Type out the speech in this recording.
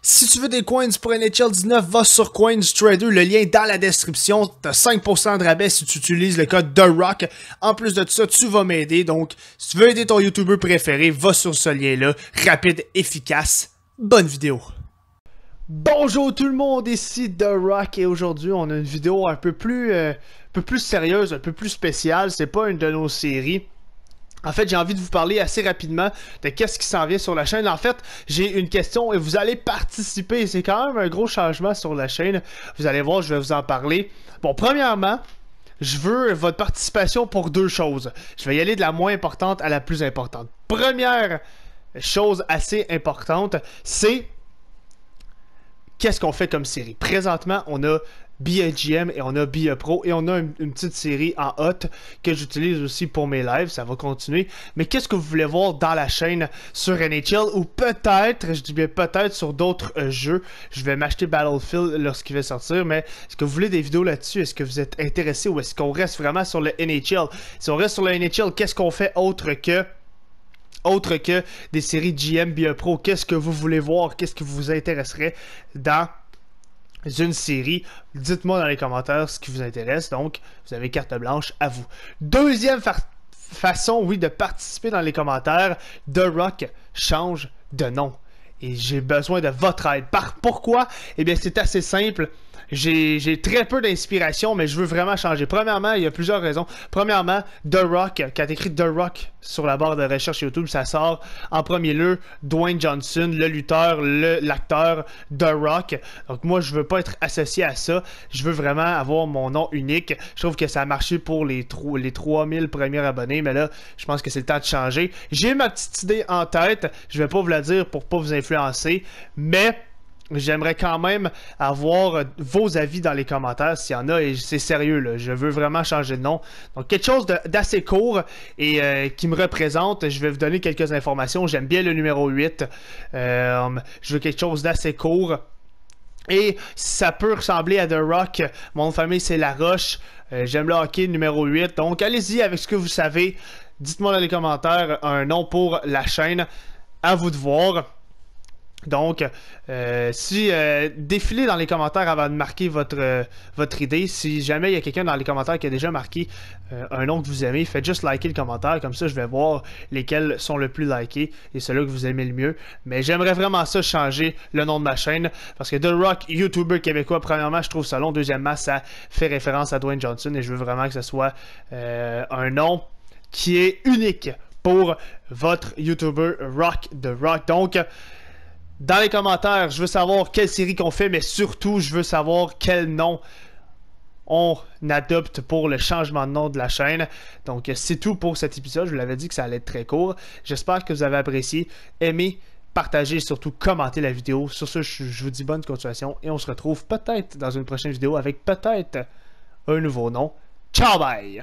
Si tu veux des coins pour NHL 19, va sur Trader, le lien est dans la description. Tu as 5% de rabais si tu utilises le code TheRock. En plus de ça, tu vas m'aider. Donc, si tu veux aider ton YouTuber préféré, va sur ce lien-là. Rapide, efficace. Bonne vidéo. Bonjour tout le monde, ici TheRock et aujourd'hui on a une vidéo un peu plus, euh, un peu plus sérieuse, un peu plus spéciale. C'est pas une de nos séries. En fait, j'ai envie de vous parler assez rapidement de qu'est-ce qui s'en vient sur la chaîne. En fait, j'ai une question et vous allez participer. C'est quand même un gros changement sur la chaîne. Vous allez voir, je vais vous en parler. Bon, premièrement, je veux votre participation pour deux choses. Je vais y aller de la moins importante à la plus importante. Première chose assez importante, c'est qu'est-ce qu'on fait comme série. Présentement, on a GM et on a BIA Pro et on a une, petite série en hot que j'utilise aussi pour mes lives, ça va continuer. Mais qu'est-ce que vous voulez voir dans la chaîne sur NHL ou peut-être, je dis bien peut-être sur d'autres euh, jeux, je vais m'acheter Battlefield lorsqu'il va sortir, mais est-ce que vous voulez des vidéos là-dessus, est-ce que vous êtes intéressé ou est-ce qu'on reste vraiment sur le NHL Si on reste sur le NHL, qu'est-ce qu'on fait autre que autre que des séries GM BIA Pro, qu'est-ce que vous voulez voir, qu'est-ce qui vous intéresserait dans une série. Dites-moi dans les commentaires ce qui vous intéresse. Donc, vous avez carte blanche à vous. Deuxième façon, oui, de participer dans les commentaires, The Rock change de nom et j'ai besoin de votre aide. Par pourquoi Eh bien, c'est assez simple. J'ai très peu d'inspiration, mais je veux vraiment changer. Premièrement, il y a plusieurs raisons. Premièrement, The Rock, quand écrit The Rock sur la barre de recherche YouTube, ça sort en premier lieu Dwayne Johnson, le lutteur, l'acteur The Rock. Donc moi, je veux pas être associé à ça. Je veux vraiment avoir mon nom unique. Je trouve que ça a marché pour les, les 3000 premiers abonnés, mais là, je pense que c'est le temps de changer. J'ai ma petite idée en tête. Je vais pas vous la dire pour pas vous mais J'aimerais quand même avoir euh, vos avis dans les commentaires s'il y en a. Et c'est sérieux, là, je veux vraiment changer de nom. Donc, quelque chose d'assez court et euh, qui me représente. Je vais vous donner quelques informations. J'aime bien le numéro 8. Euh, je veux quelque chose d'assez court. Et ça peut ressembler à The Rock. Mon famille, c'est La Roche. J'aime le hockey numéro 8. Donc, allez-y avec ce que vous savez. Dites-moi dans les commentaires un nom pour la chaîne. À vous de voir. Donc, euh, si euh, défilez dans les commentaires avant de marquer votre, euh, votre idée. Si jamais il y a quelqu'un dans les commentaires qui a déjà marqué un nom que vous aimez, faites juste liker le commentaire. Comme ça, je vais voir lesquels sont le plus likés et ceux-là que vous aimez le mieux. Mais j'aimerais vraiment ça changer le nom de ma chaîne. Parce que The Rock, YouTuber québécois, premièrement, je trouve ça long. Deuxièmement, ça fait référence à Dwayne Johnson et je veux vraiment que ce soit un nom qui est unique pour votre YouTuber Rock The Rock. Donc, dans les commentaires, je veux savoir quelle série qu'on fait, mais surtout, je veux savoir quel nom on adopte pour le changement de nom de la chaîne. Donc, c'est tout pour cet épisode. Je vous l'avais dit que ça allait être très court. J'espère que vous avez apprécié. Aimez, partagez et surtout commentez la vidéo. Sur ce, je vous dis bonne continuation et on se retrouve peut-être dans une prochaine vidéo avec peut-être un nouveau nom. Ciao, bye!